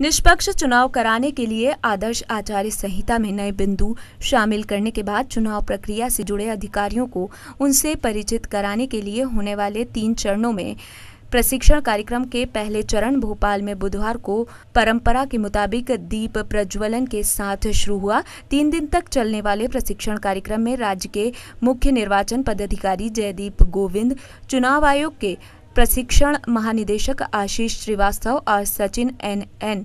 निष्पक्ष चुनाव कराने के लिए आदर्श आचार्य संहिता में नए बिंदु शामिल करने के बाद चुनाव प्रक्रिया से जुड़े अधिकारियों को उनसे परिचित कराने के लिए होने वाले तीन चरणों में प्रशिक्षण कार्यक्रम के पहले चरण भोपाल में बुधवार को परंपरा के मुताबिक दीप प्रज्वलन के साथ शुरू हुआ तीन दिन तक चलने वाले प्रशिक्षण कार्यक्रम में राज्य के मुख्य निर्वाचन पदाधिकारी जयदीप गोविंद चुनाव आयोग के प्रशिक्षण महानिदेशक आशीष श्रीवास्तव और सचिन एन एन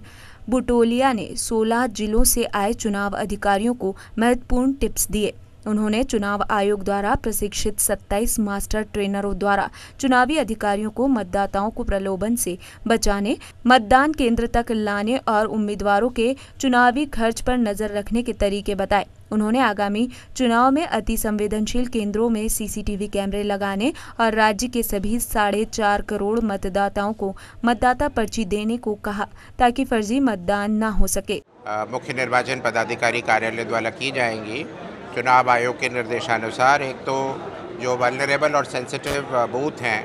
बुटोलिया ने 16 जिलों से आए चुनाव अधिकारियों को महत्वपूर्ण टिप्स दिए उन्होंने चुनाव आयोग द्वारा प्रशिक्षित 27 मास्टर ट्रेनरों द्वारा चुनावी अधिकारियों को मतदाताओं को प्रलोभन से बचाने मतदान केंद्र तक लाने और उम्मीदवारों के चुनावी खर्च पर नजर रखने के तरीके बताए उन्होंने आगामी चुनाव में अति संवेदनशील केंद्रों में सीसीटीवी कैमरे लगाने और राज्य के सभी साढ़े चार करोड़ मतदाताओं को मतदाता पर्ची देने को कहा ताकि फर्जी मतदान न हो सके मुख्य निर्वाचन पदाधिकारी कार्यालय द्वारा की जाएंगी चुनाव आयोग के निर्देशानुसार एक तो जो वनरेबल और सेंसिटिव बूथ हैं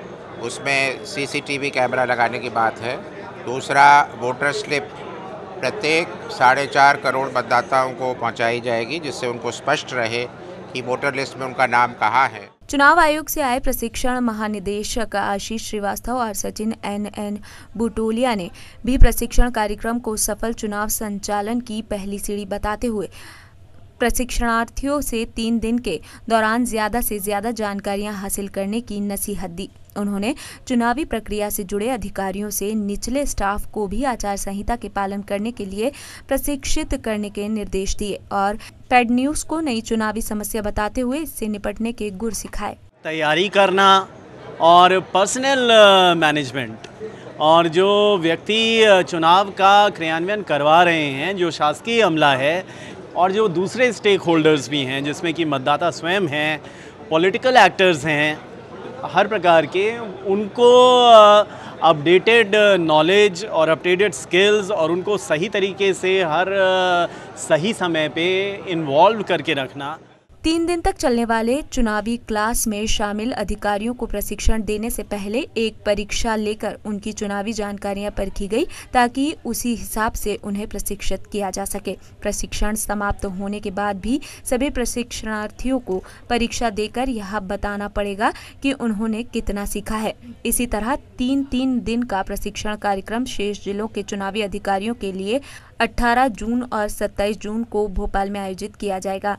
उसमें सीसीटीवी कैमरा लगाने की बात है दूसरा वोटर स्लिप प्रत्येक साढ़े चार करोड़ मतदाताओं को पहुंचाई जाएगी जिससे उनको स्पष्ट रहे कि वोटर लिस्ट में उनका नाम कहाँ है चुनाव आयोग से आए प्रशिक्षण महानिदेशक आशीष श्रीवास्तव और सचिन एन एन बुटोलिया ने भी प्रशिक्षण कार्यक्रम को सफल चुनाव संचालन की पहली सीढ़ी बताते हुए प्रशिक्षणार्थियों से तीन दिन के दौरान ज़्यादा से ज़्यादा जानकारियां हासिल करने की नसीहत दी उन्होंने चुनावी प्रक्रिया से जुड़े अधिकारियों से निचले स्टाफ को भी आचार संहिता के पालन करने के लिए प्रशिक्षित करने के निर्देश दिए और पेड न्यूज को नई चुनावी समस्या बताते हुए इससे निपटने के गुर सिखाए तैयारी करना और पर्सनल मैनेजमेंट और जो व्यक्ति चुनाव का क्रियान्वयन करवा रहे हैं जो शासकीय अमला है और जो दूसरे स्टेक होल्डर्स भी हैं जिसमें कि मतदाता स्वयं हैं पॉलिटिकल एक्टर्स हैं हर प्रकार के उनको अपडेटेड नॉलेज और अपडेटेड स्किल्स और उनको सही तरीके से हर सही समय पे इन्वॉल्व करके रखना तीन दिन तक चलने वाले चुनावी क्लास में शामिल अधिकारियों को प्रशिक्षण देने से पहले एक परीक्षा लेकर उनकी चुनावी जानकारियां परखी गई ताकि उसी हिसाब से उन्हें प्रशिक्षित किया जा सके प्रशिक्षण समाप्त होने के बाद भी सभी प्रशिक्षणार्थियों को परीक्षा देकर यह बताना पड़ेगा कि उन्होंने कितना सीखा है इसी तरह तीन तीन दिन का प्रशिक्षण कार्यक्रम शेष जिलों के चुनावी अधिकारियों के लिए अठारह जून और सत्ताईस जून को भोपाल में आयोजित किया जाएगा